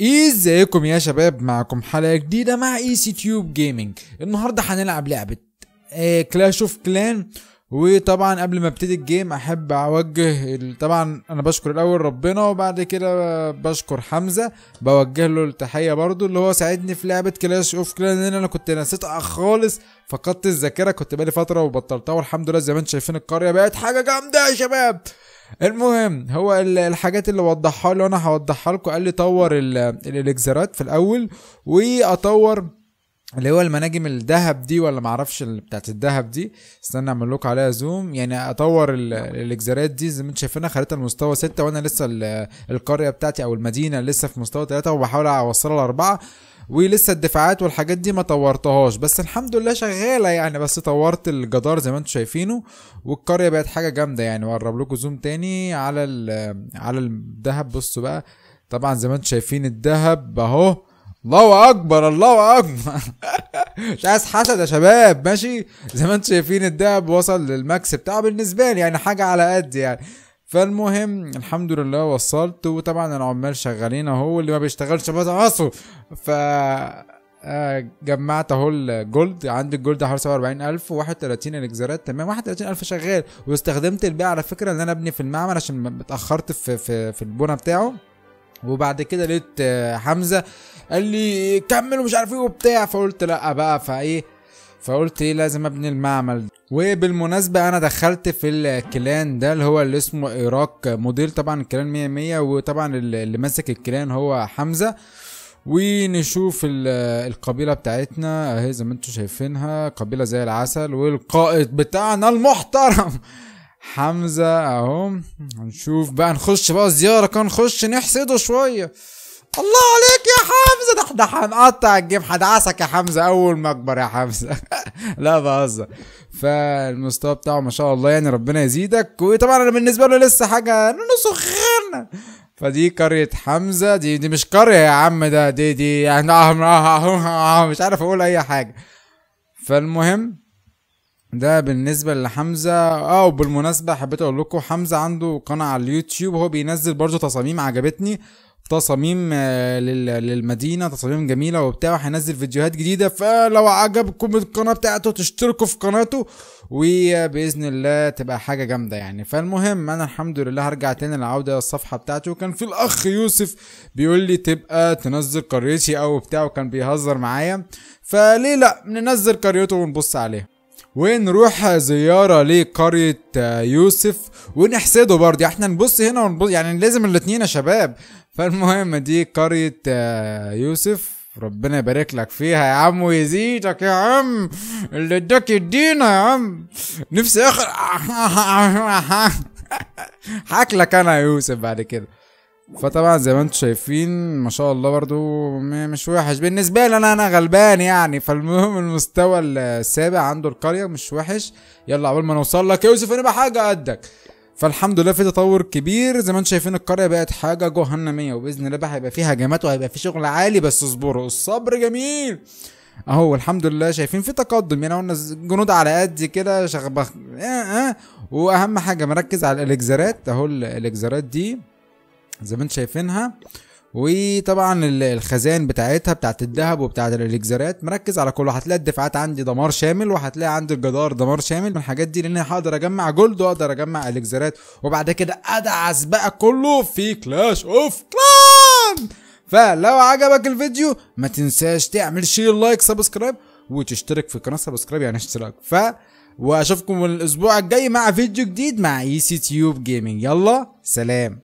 ازيكم يا شباب معكم حلقه جديده مع اي سي تيوب جيمنج النهارده هنلعب لعبه كلاش اوف كلان وطبعا قبل ما ابتدي الجيم احب اوجه طبعا انا بشكر الاول ربنا وبعد كده بشكر حمزه بوجه له التحيه برضو اللي هو ساعدني في لعبه كلاش اوف كلان لان انا كنت نسيتها خالص فقدت الذاكره كنت بقالي فتره وبطلتها والحمد لله زي ما انتم شايفين القريه بقت حاجه جامده يا شباب المهم هو الحاجات اللي وضحها لي انا هوضحها لكم قال لي طور الاليكزرات في الاول واطور اللي هو المناجم الذهب دي ولا معرفش بتاعت الذهب دي استنى اعمل لكم عليها زوم يعني اطور الاليكزرات دي زي ما انتم شايفينها خليتها لمستوى 6 وانا لسه القريه بتاعتي او المدينه لسه في مستوى 3 وبحاول اوصلها لاربعه ولسه الدفاعات والحاجات دي ما طورتهاش بس الحمد لله شغاله يعني بس طورت الجدار زي ما انتم شايفينه والقريه بقت حاجه جامده يعني اقرب لكم زوم تاني على على الذهب بصوا بقى طبعا زي ما انتم شايفين الذهب اهو الله اكبر الله اكبر مش عايز حسد يا شباب ماشي زي ما انتم شايفين الدهب وصل للماكس بتاعه بالنسبه لي يعني حاجه على قد يعني فالمهم الحمد لله وصلت وطبعا العمال شغالين اهو اللي ما بيشتغلش بدعصه ف آه، جمعت اهو الجولد عندي الجولد حوالي 47000 و31 الاكزارات تمام 31000 شغال واستخدمت البيع على فكره ان انا ابني في المعمل عشان اتاخرت في في في البونه بتاعه وبعد كده لقيت آه، حمزه قال لي كمل ومش عارف ايه وبتاع فقلت لا بقى فايه فقلت ايه لازم ابني المعمل ده. وبالمناسبة انا دخلت في الكلان ده اللي هو اللي اسمه ايراك موديل طبعا الكلان 100 100 وطبعا اللي ماسك الكلان هو حمزة ونشوف القبيلة بتاعتنا اهي زي ما انتم شايفينها قبيلة زي العسل والقائد بتاعنا المحترم حمزة اهو هنشوف بقى نخش بقى زيارة كان نخش نحسده شوية الله عليك يا حمزه ده احنا هنقطع الجيم هدعسك يا حمزه اول ما اكبر يا حمزه لا بهزر فالمستوى بتاعه ما شاء الله يعني ربنا يزيدك وطبعا انا بالنسبه له لسه حاجه نسخنا فدي قرية حمزة دي دي مش قرية يا عم ده دي دي يعني مش عارف اقول اي حاجة فالمهم ده بالنسبه لحمزه اه وبالمناسبه حبيت اقول لكم حمزه عنده قناه على اليوتيوب هو بينزل برضه تصاميم عجبتني تصاميم آه، للمدينه تصاميم جميله وبتاع هينزل فيديوهات جديده فلو عجبكم القناه بتاعته تشتركوا في قناته وباذن الله تبقى حاجه جامده يعني فالمهم انا الحمد لله هرجع تاني للعوده للصفحه بتاعته وكان في الاخ يوسف بيقول لي تبقى تنزل قريتي او بتاعه وكان بيهزر معايا فليه لا ننزل قريته ونبص عليها ونروح زيارة لقرية يوسف ونحسده برضه يعني احنا نبص هنا ونبص يعني لازم الاتنين يا شباب فالمهم دي قرية آه، يوسف ربنا يبارك لك فيها يا عم ويزيدك يا عم اللي اداك يدينا يا عم نفسي اخر حاكلك انا يا يوسف بعد كده فطبعا زي ما انتم شايفين ما شاء الله برضو مش وحش بالنسبه لي انا انا غلبان يعني فالمهم المستوى السابع عنده القريه مش وحش يلا عقبال ما نوصل لك يوسف انا بحاجه قدك فالحمد لله في تطور كبير زي ما انتم شايفين القريه بقت حاجه جهنميه وباذن الله بقى هيبقى فيه هجمات وهيبقى فيه شغل عالي بس اصبروا الصبر جميل اهو الحمد لله شايفين في تقدم يعني قلنا جنود على قد كده شخبخ اه اه واهم حاجه مركز على الالكزارات اهو الالكزارات دي زي ما انتم شايفينها وطبعا الخزان بتاعتها بتاعت الذهب وبتاعت الاليكزرات مركز على كله هتلاقي الدفعات عندي دمار شامل وهتلاقي عندي الجدار دمار شامل من الحاجات دي لان هقدر اجمع جولد واقدر اجمع اليكزرات وبعد كده ادعس بقى كله في كلاش اوف كلان فلو عجبك الفيديو ما تنساش تعمل شير لايك سبسكرايب وتشترك في القناه سبسكرايب يعني اشتراك ف واشوفكم الاسبوع الجاي مع فيديو جديد مع اي سي تيوب جيمنج يلا سلام